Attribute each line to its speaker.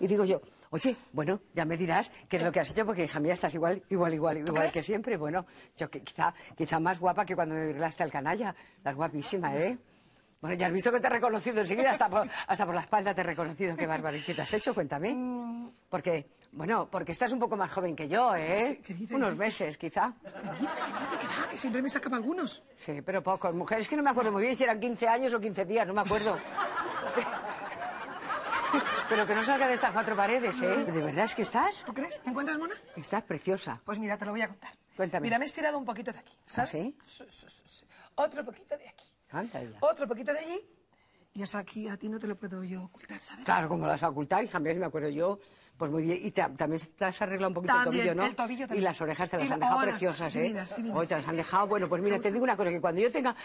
Speaker 1: Y digo yo, oye, bueno, ya me dirás qué es lo que has hecho, porque hija mía estás igual, igual, igual, igual que siempre. Bueno, yo que quizá, quizá más guapa que cuando me burlaste al canalla. Estás guapísima, ¿eh? Bueno, ya has visto que te he reconocido enseguida, hasta por, hasta por la espalda te he reconocido. Qué bárbaro. ¿Qué te has hecho? Cuéntame. Mm. Porque, bueno, porque estás un poco más joven que yo, ¿eh? ¿Qué, qué Unos meses, quizá. Ah, ¿Qué, siempre me sacaba algunos. Sí, pero pocos. Mujeres que no me acuerdo muy bien si eran 15 años o 15 días, no me acuerdo.
Speaker 2: Pero que no salga de estas cuatro paredes, ¿eh? ¿De
Speaker 1: verdad es que estás?
Speaker 2: ¿Tú crees? ¿Te encuentras mona?
Speaker 1: Estás preciosa.
Speaker 2: Pues mira, te lo voy a contar. Cuéntame. Mira, me he estirado un poquito de aquí, ¿Ah, ¿sabes? ¿Sí? Otro poquito de aquí. Otro poquito de allí. Y es aquí a ti no te lo puedo yo ocultar, ¿sabes? Claro, como lo vas a
Speaker 1: ocultar, y jamás me acuerdo yo. Pues muy bien. Y también te has arreglado un poquito el tobillo, ¿no? el tobillo Y las orejas te las han dejado preciosas, ¿eh? te las han dejado. Bueno, pues mira, te digo una cosa, que cuando yo tenga